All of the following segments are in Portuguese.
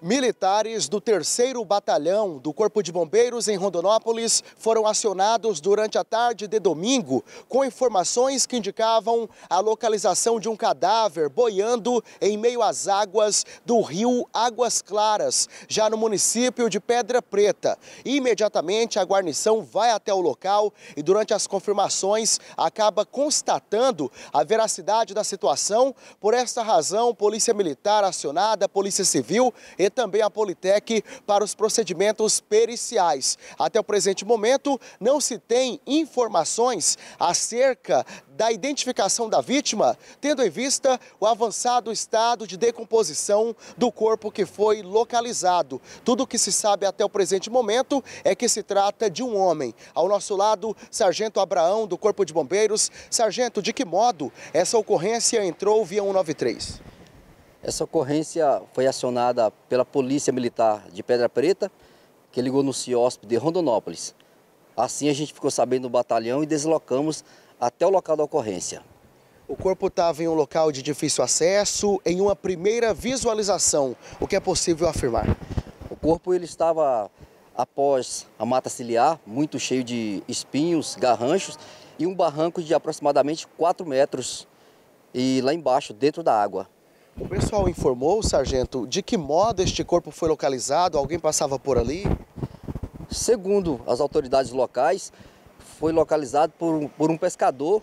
Militares do 3 Batalhão do Corpo de Bombeiros em Rondonópolis foram acionados durante a tarde de domingo com informações que indicavam a localização de um cadáver boiando em meio às águas do rio Águas Claras, já no município de Pedra Preta. Imediatamente a guarnição vai até o local e durante as confirmações acaba constatando a veracidade da situação. Por esta razão, Polícia Militar acionada, Polícia Civil também a Politec para os procedimentos periciais. Até o presente momento, não se tem informações acerca da identificação da vítima, tendo em vista o avançado estado de decomposição do corpo que foi localizado. Tudo o que se sabe até o presente momento é que se trata de um homem. Ao nosso lado, Sargento Abraão, do Corpo de Bombeiros. Sargento, de que modo essa ocorrência entrou via 193? Essa ocorrência foi acionada pela Polícia Militar de Pedra Preta, que ligou no CIOSP de Rondonópolis. Assim a gente ficou sabendo do batalhão e deslocamos até o local da ocorrência. O corpo estava em um local de difícil acesso, em uma primeira visualização, o que é possível afirmar. O corpo ele estava após a mata ciliar, muito cheio de espinhos, garranchos e um barranco de aproximadamente 4 metros e lá embaixo, dentro da água. O pessoal informou, sargento, de que modo este corpo foi localizado? Alguém passava por ali? Segundo as autoridades locais, foi localizado por um, por um pescador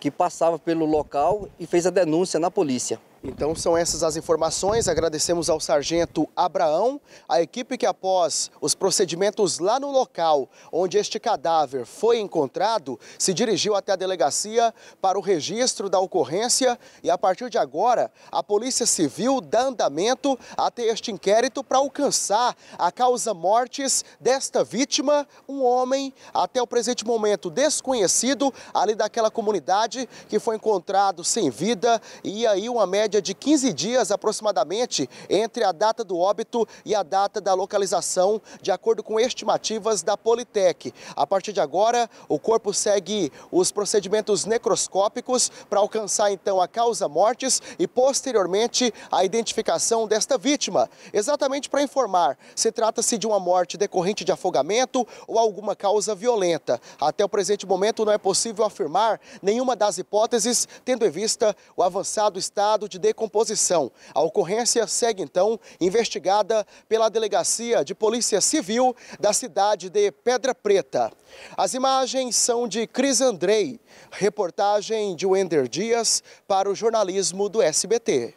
que passava pelo local e fez a denúncia na polícia. Então são essas as informações. Agradecemos ao sargento Abraão, a equipe que após os procedimentos lá no local onde este cadáver foi encontrado, se dirigiu até a delegacia para o registro da ocorrência e a partir de agora a Polícia Civil dá andamento até este inquérito para alcançar a causa mortes desta vítima, um homem até o presente momento desconhecido ali daquela comunidade que foi encontrado sem vida e aí uma média média de 15 dias aproximadamente entre a data do óbito e a data da localização, de acordo com estimativas da Politec. A partir de agora, o corpo segue os procedimentos necroscópicos para alcançar então a causa mortes e posteriormente a identificação desta vítima, exatamente para informar se trata-se de uma morte decorrente de afogamento ou alguma causa violenta. Até o presente momento não é possível afirmar nenhuma das hipóteses, tendo em vista o avançado estado de decomposição. A ocorrência segue, então, investigada pela Delegacia de Polícia Civil da cidade de Pedra Preta. As imagens são de Cris Andrei, reportagem de Wender Dias para o jornalismo do SBT.